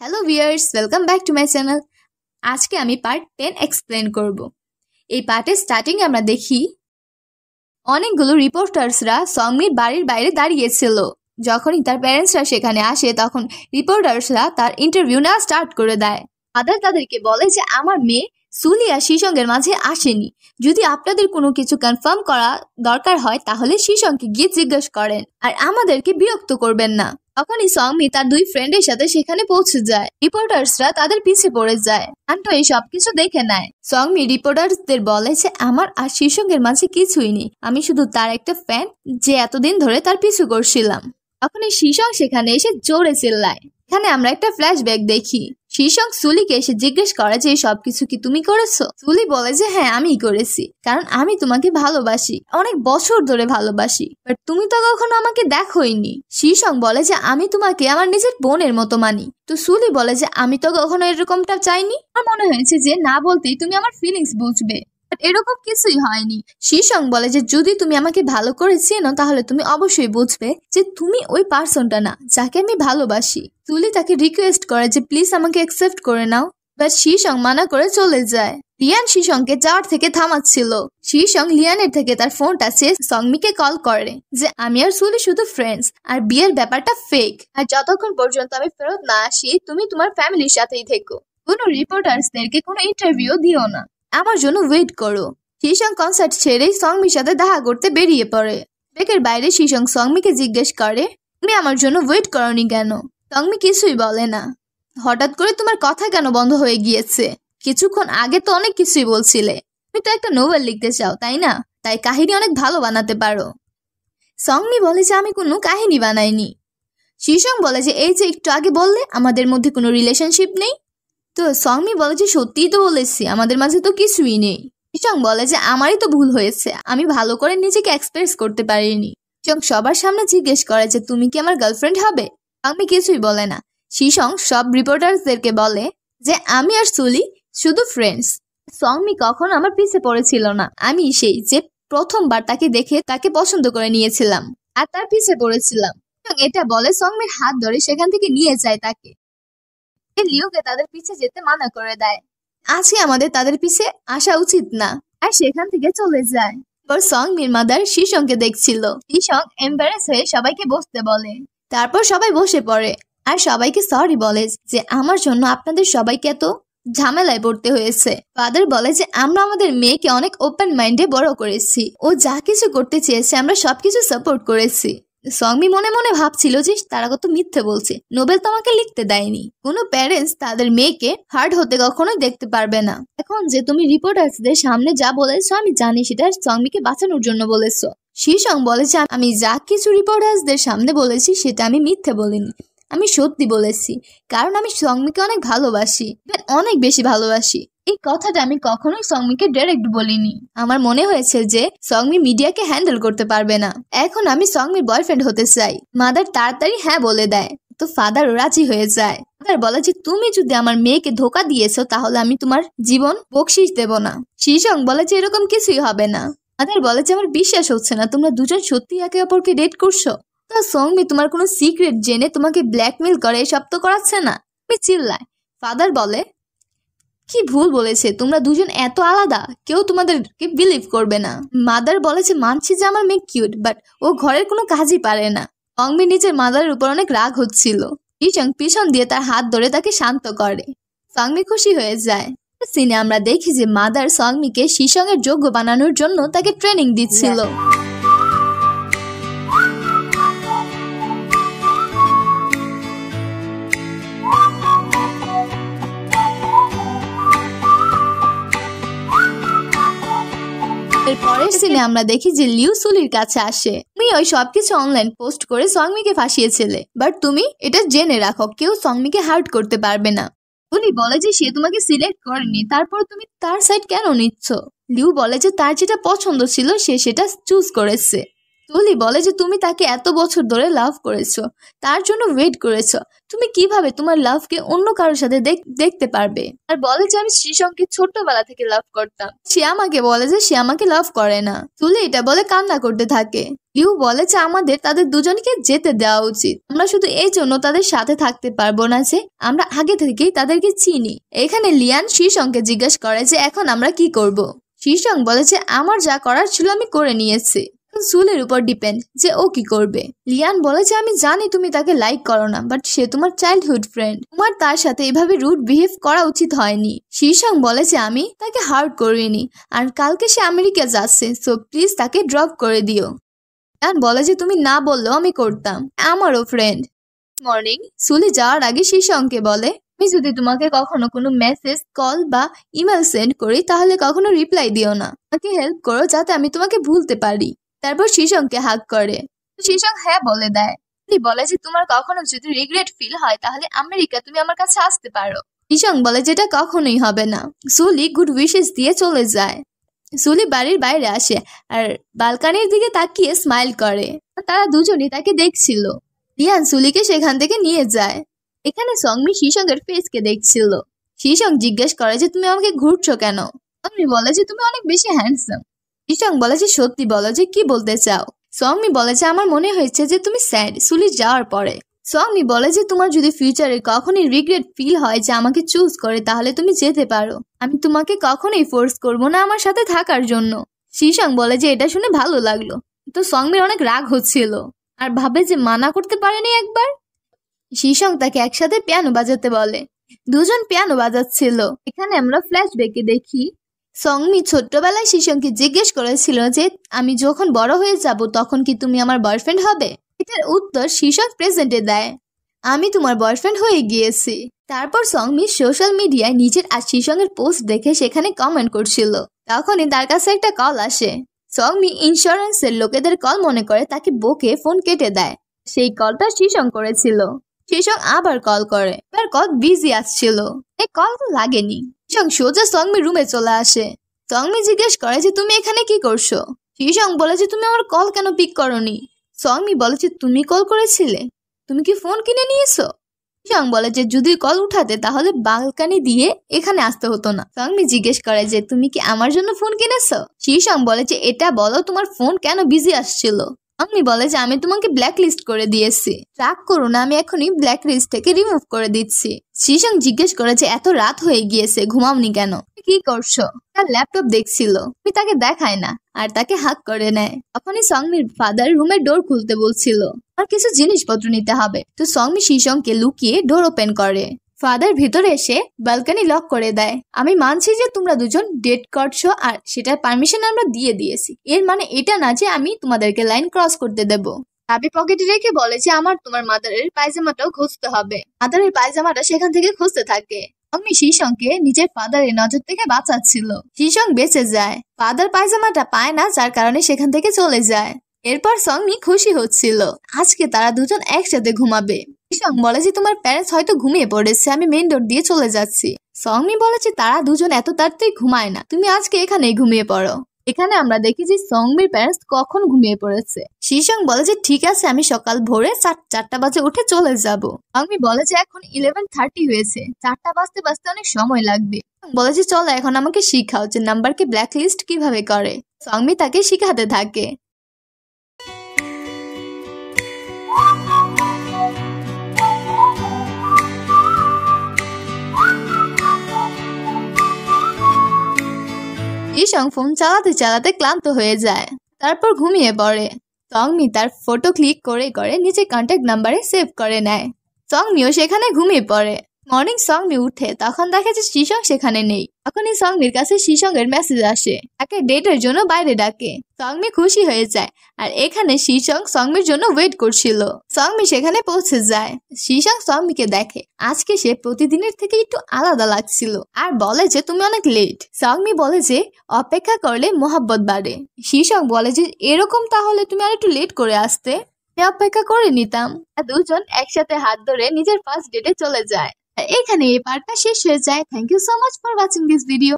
hello viewers welcome back to my channel আজকে আমি part ten explain করব এই পার্টের স্টার্টিংয়ে আমরা দেখি অনেকগুলো রিপোর্টার্সরা সংমির বাড়ির বাইরে দাঁড়িয়েছিল যখনই তার প্যারেন্টসরা সেখানে আসে তখন রিপোর্টার্সরা তার ইন্টারভিউ নেওয়া স্টার্ট করে দেয় আদার তাদেরকে বলে যে আমার মেয়ে সুলিয়া শিশঙ্গের মাঝে আসেনি যদি আপনাদের কোনো কিছু কনফার্ম করা দরকার হয় তাহলে শিসঙ্গকে গিয়ে জিজ্ঞেস করেন আর আমাদেরকে বিরক্ত করবেন না তখনই সংমি তার দুই ফ্রেন্ডের সাথে সেখানে পৌঁছে যায় রিপোর্টার্সরা তাদের পিছে পড়ে যায় আন্টো এই সবকিছু দেখে নেয় সংমি রিপোর্টার্সদের বলে যে আমার আর শীর্ষকের মাঝে কিছুই নেই আমি শুধু তার একটা ফ্যান যে এতদিন ধরে তার পিছু করছিলাম তখনই শীর্ষক সেখানে এসে জোরে চেল্লায় এখানে আমরা একটা ফ্ল্যাশব্যাক দেখি শীর্ষক সুলিকে এসে জিজ্ঞেস করে যে সবকিছু কি তুমি করেছো সুলি বলে যে হ্যাঁ আমি করেছি কারণ আমি তোমাকে ভালোবাসি অনেক বছর ধরে ভালোবাসি বাট তুমি তো কখনো আমাকে দেখোইনি শীর্ষক বলে যে আমি তোমাকে আমার নিজের বোনের মতো মানি তো সুলি বলে যে আমি তো কখনো এরকমটা চাইনি আমার মনে হয়েছে যে না বলতেই তুমি আমার ফিলিংস বুঝবে এরকম কিছুই হয়নি শিসং বলে যে যদি তুমি আমাকে ভালো করে চেনো তাহলে তুমি অবশ্যই বুঝবে যে তুমি ওই পার্সনটা না যাকে আমি ভালোবাসি তুলি তাকে রিকোয়েস্ট করে যে প্লিজ আমাকে অ্যাকসেপ্ট করে নাও বাট শিসং মানা করে চলে যায় লিয়ান শিসংকে যাওয়ার থেকে থামাচ্ছিল শিসং লিয়ানের থেকে তার ফোনটা সে সংমিকে কল করে যে আমি আর সুলি শুধু ফ্রেন্ডস আর বিয়ের ব্যাপারটা ফেক আর যতক্ষণ পর্যন্ত আমি ফেরত না আসি তুমি তোমার ফ্যামিলির সাথেই থেকো কোনো রিপোর্টার্সদেরকে কোনো ইন্টারভিউ দিও না আমার জন্য ওয়েট করো শিশং কনসার্ট ছেড়েই সংমির সাথে দেখা করতে বেরিয়ে পড়ে বেকের বাইরে শিশং সংমিকে জিজ্ঞেস করে তুমি আমার জন্য ওয়েট করনি কেন সংমি কিছুই বলে না হঠাৎ করে তোমার কথা কেন বন্ধ হয়ে গিয়েছে কিছুক্ষণ আগে তো অনেক কিছুই বলছিলে তুমি তো একটা নোভেল লিখতে চাও তাই না তাই কাহিনী অনেক ভালো বানাতে পারো সংমি বলে যে আমি কোনো কাহিনী বানাইনি শিশং বলে যে এই যে একটু আগে বললে আমাদের মধ্যে কোনো রিলেশনশিপ নেই তো সংমি বলে যে সত্যিই তো বলেছি আমাদের মাঝে তো কিছুই নেই ইসং বলে যে আমারই তো ভুল হয়েছে আমি ভালো করে নিজেকে এক্সপ্রেস করতে পারিনি ইসং সবার সামনে জিজ্ঞেস করে যে তুমি কি আমার গার্লফ্রেন্ড হবে সংমি কিছুই বলে না শিশং সব রিপোর্টার্সদেরকে বলে যে আমি আর সুলি শুধু ফ্রেন্ডস সংমি কখন আমার পিছে পড়েছিল না আমি সেই যে প্রথমবার তাকে দেখে তাকে পছন্দ করে নিয়েছিলাম আর তার পিছে পড়েছিলাম এটা বলে সংমির হাত ধরে সেখান থেকে নিয়ে যায় তাকে লিওকে তাদের পিছে যেতে মানা করে দেয় আজকে আমাদের তাদের পিছে আসা উচিত না আর সেখান থেকে চলে যায় এরপর সং নির্মাদার শিসংকে দেখছিল শিসং এম্বারেস হয়ে সবাইকে বসতে বলে তারপর সবাই বসে পড়ে আর সবাইকে সরি বলে যে আমার জন্য আপনাদের সবাইকে এত ঝামেলায় পড়তে হয়েছে ফাদার বলে যে আমরা আমাদের মেয়েকে অনেক ওপেন মাইন্ডে বড় করেছি ও যা কিছু করতে চেয়েছে আমরা সবকিছু সাপোর্ট করেছি সংমি মনে মনে ভাবছিল যে তারা কত মিথ্যে বলছে নোবেল তোমাকে লিখতে দেয়নি কোনো প্যারেন্টস তাদের মেয়েকে হার্ট হতে কখনোই দেখতে পারবে না এখন যে তুমি রিপোর্টার্সদের সামনে যা বলেছো আমি জানি সেটা সংমিকে বাঁচানোর জন্য বলেছো শিসং বলেছে আমি যা কিছু রিপোর্টার্সদের সামনে বলেছি সেটা আমি মিথ্যে বলিনি আমি সত্যি বলেছি কারণ আমি সংমিকে অনেক ভালোবাসি অনেক বেশি ভালোবাসি এই কথাটা আমি কখনোই সংমিকে ডাইরেক্ট বলিনি আমার মনে হয়েছে যে সংমি মিডিয়াকে হ্যান্ডেল করতে পারবে না এখন আমি সংমির বয়ফ্রেন্ড হতে চাই মাদার তাড়াতাড়ি হ্যাঁ বলে দেয় তো ফাদারও রাজি হয়ে যায় ফাদার বলে যে তুমি যদি আমার মেয়েকে ধোকা দিয়েছো তাহলে আমি তোমার জীবন বকশিস দেব না শিশং বলে যে এরকম কিছুই হবে না ফাদার বলে যে আমার বিশ্বাস হচ্ছে না তোমরা দুজন সত্যি একে অপরকে ডেট করছো তা সংমি তোমার কোনো সিক্রেট জেনে তোমাকে ব্ল্যাকমেল করে এসব তো করাচ্ছে না আমি চিল্লাই ফাদার বলে কি ভুল বলেছে তোমরা দুজন এত আলাদা কেউ তোমাদেরকে বিলিভ করবে না মাদার বলেছে মানছি যে আমার মেয়ে কিউট বাট ও ঘরের কোনো কাজই পারে না অংমি নিজের মাদারের উপর অনেক রাগ হচ্ছিল ইচং পিছন দিয়ে তার হাত ধরে তাকে শান্ত করে সংমি খুশি হয়ে যায় সিনে আমরা দেখি যে মাদার সংমিকে শিশংয়ের যোগ্য বানানোর জন্য তাকে ট্রেনিং দিচ্ছিল সেখানে আমরা দেখি যে লিউ সুলির কাছে আসে তুমি ওই সবকিছু অনলাইন পোস্ট করে সংমিকে ফাঁসিয়েছিলে বাট তুমি এটা জেনে রাখো কেউ সংমিকে হার্ট করতে পারবে না উনি বলে যে সে তোমাকে সিলেক্ট করেনি তারপর তুমি তার সাইড কেন নিচ্ছ লিউ বলে যে তার যেটা পছন্দ ছিল সে সেটা চুজ করেছে তুলি বলে যে তুমি তাকে এত বছর ধরে লাভ করেছো তার জন্য ওয়েট করেছো তুমি কিভাবে তোমার লাভকে অন্য কারোর সাথে দেখতে পারবে আর বলে যে আমি শ্রীশঙ্কে ছোটবেলা থেকে লাভ করতাম সে আমাকে বলে যে সে আমাকে লাভ করে না তুলে এটা বলে কান্না করতে থাকে ইউ বলে যে আমাদের তাদের দুজনকে যেতে দেওয়া উচিত আমরা শুধু এই জন্য তাদের সাথে থাকতে পারবো না যে আমরা আগে থেকেই তাদেরকে চিনি এখানে লিয়ান শ্রীশঙ্কে জিজ্ঞেস করে যে এখন আমরা কি করব শ্রীশঙ্ক বলে যে আমার যা করার ছিল আমি করে নিয়েছি সুলের উপর ডিপেন্ড যে ও কি করবে লিয়ান বলে যে আমি জানি তুমি তাকে লাইক করো না বাট সে তোমার চাইল্ডহুড ফ্রেন্ড তোমার তার সাথে এভাবে রুট বিহেভ করা উচিত হয়নি শীর্ষং বলে যে আমি তাকে হার্ট করিনি আর কালকে সে আমেরিকা যাচ্ছে সো প্লিজ তাকে ড্রপ করে দিও লিয়ান বলে যে তুমি না বললেও আমি করতাম আমারও ফ্রেন্ড মর্নিং সুলে যাওয়ার আগে শিশংকে বলে আমি যদি তোমাকে কখনো কোনো মেসেজ কল বা ইমেল সেন্ড করি তাহলে কখনো রিপ্লাই দিও না আমাকে হেল্প করো যাতে আমি তোমাকে ভুলতে পারি তারপর শিশংকে হাক করে শিশং হ্যাঁ বলে দেয় তুমি বলে যে তোমার কখনো যদি রিগ্রেট ফিল হয় তাহলে আমেরিকা তুমি আমার কাছে আসতে পারো শিশং বলে যেটা কখনোই হবে না সুলি গুড উইশেস দিয়ে চলে যায় সুলি বাড়ির বাইরে আসে আর বালকানির দিকে তাকিয়ে স্মাইল করে তারা দুজনই তাকে দেখছিল রিয়ান সুলিকে সেখান থেকে নিয়ে যায় এখানে সংমি শিশংয়ের ফেসকে দেখছিল শিশং জিজ্ঞেস করে যে তুমি আমাকে ঘুরছো কেন আমি বলে যে তুমি অনেক বেশি হ্যান্ডসাম ইশাং বলে যে সত্যি বলো যে কি বলতে চাও সৌমি বলে যে আমার মনে হয়েছে যে তুমি স্যাড সুলি যাওয়ার পরে সৌমি বলে যে তোমার যদি ফিউচারে কখনই রিগ্রেট ফিল হয় যে আমাকে চুজ করে তাহলে তুমি যেতে পারো আমি তোমাকে কখনোই ফোর্স করব না আমার সাথে থাকার জন্য শিশাং বলে যে এটা শুনে ভালো লাগলো তো সৌমির অনেক রাগ হচ্ছিল আর ভাবে যে মানা করতে পারেনি একবার শিশং তাকে একসাথে পিয়ানো বাজাতে বলে দুজন পিয়ানো বাজাচ্ছিল এখানে আমরা ফ্ল্যাশব্যাকে দেখি সংমি ছোট্টবেলায় শিশনকে জিজ্ঞেস করেছিল যে আমি যখন বড় হয়ে যাব তখন কি তুমি আমার বয়ফ্রেন্ড হবে এটার উত্তর শিশক প্রেজেন্টে দেয় আমি তোমার বয়ফ্রেন্ড হয়ে গিয়েছি তারপর সংমি সোশ্যাল মিডিয়ায় নিজের আর শিশংয়ের পোস্ট দেখে সেখানে কমেন্ট করছিল তখনই তার কাছে একটা কল আসে সংমি ইন্স্যুরেন্সের লোকেদের কল মনে করে তাকে বকে ফোন কেটে দেয় সেই কলটা শিশং করেছিল শিশং আবার কল করে এবার কল বিজি আসছিল এ কল তো লাগেনি সং সোজা সঙ্গমি রুমে চলে আসে সংমি জিজ্ঞেস করে যে তুমি এখানে কি করছো শিশং বলে যে তুমি আমার কল কেন পিক করনি সংমি বলে যে তুমি কল করেছিলে তুমি কি ফোন কিনে নিয়েছো শিশং বলে যে যদি কল উঠাতে তাহলে বালকানি দিয়ে এখানে আসতে হতো না সংমি জিজ্ঞেস করে যে তুমি কি আমার জন্য ফোন কিনেছো শিশং বলে যে এটা বলো তোমার ফোন কেন বিজি আসছিল আমি বলে যে আমি তোমাকে ব্ল্যাক লিস্ট করে দিয়েছি রাগ করো না আমি এখনই ব্ল্যাক লিস্ট থেকে রিমুভ করে দিচ্ছি শিশং জিজ্ঞেস করে যে এত রাত হয়ে গিয়েছে ঘুমাওনি কেন কি করছো তার ল্যাপটপ দেখছিল আমি তাকে দেখায় না আর তাকে হাক করে নেয় তখনই সংমির ফাদার রুমের ডোর খুলতে বলছিল আর কিছু জিনিসপত্র নিতে হবে তো সংমি শিশংকে লুকিয়ে ডোর ওপেন করে ফাদার ভিতরে এসে ব্যালকানি লক করে দেয় আমি মানছি যে তোমরা দুজন ডেট করছো আর সেটার পারমিশন আমরা দিয়ে দিয়েছি এর মানে এটা না যে আমি তোমাদেরকে লাইন ক্রস করতে দেব আমি পকেটে রেখে বলে যে আমার তোমার মাদারের পায়জামাটাও খুঁজতে হবে মাদারের পায়জামাটা সেখান থেকে খুঁজতে থাকে আমি শিশংকে নিজের ফাদারের নজর থেকে বাঁচাচ্ছিল শিশং বেঁচে যায় ফাদার পায়জামাটা পায় না যার কারণে সেখান থেকে চলে যায় এরপর সংমি খুশি হচ্ছিল আজকে তারা দুজন একসাথে ঘুমাবে সং বলে যে তোমার প্যারেন্টস হয়তো ঘুমিয়ে পড়েছে আমি মেন ডোর দিয়ে চলে যাচ্ছি সংমি বলে যে তারা দুজন এত তাড়াতাড়ি ঘুমায় না তুমি আজকে এখানেই ঘুমিয়ে পড়ো এখানে আমরা দেখি যে সংমির প্যারেন্টস কখন ঘুমিয়ে পড়েছে শিশং বলে যে ঠিক আছে আমি সকাল ভোরে চারটা বাজে উঠে চলে যাব সংমি বলে যে এখন ইলেভেন থার্টি হয়েছে চারটা বাজতে বাজতে অনেক সময় লাগবে বলে যে চলো এখন আমাকে শিখাও যে নাম্বারকে ব্ল্যাক লিস্ট কিভাবে করে সংমি তাকে শিখাতে থাকে মিশং ফোন চালাতে চালাতে ক্লান্ত হয়ে যায় তারপর ঘুমিয়ে পড়ে তংমি তার ফটো ক্লিক করে করে নিজের কন্ট্যাক্ট নাম্বারে সেভ করে নেয় তংমিও সেখানে ঘুমিয়ে পড়ে মর্নিং সংমি উঠে তখন দেখে যে শিশং সেখানে নেই এই সংমির কাছে শিশং এর মেসেজ আসে তাকে ডেটের জন্য বাইরে ডাকে সংমি খুশি হয়ে যায় আর এখানে শ্রীসং সংমির জন্য ওয়েট করছিল সংমি সেখানে পৌঁছে যায় শ্রীসং সংমিকে দেখে আজকে সে প্রতিদিনের থেকে একটু আলাদা লাগছিল আর বলে যে তুমি অনেক লেট সংমি বলে যে অপেক্ষা করলে মোহাব্বত বাড়ে শিশং বলে যে এরকম তাহলে তুমি আর একটু লেট করে আসতে অপেক্ষা করে নিতাম দুজন একসাথে হাত ধরে নিজের ফার্স্ট ডেটে চলে যায় এখানে এই পার্টটা শেষ হয়ে যায় thank you so much for watching this video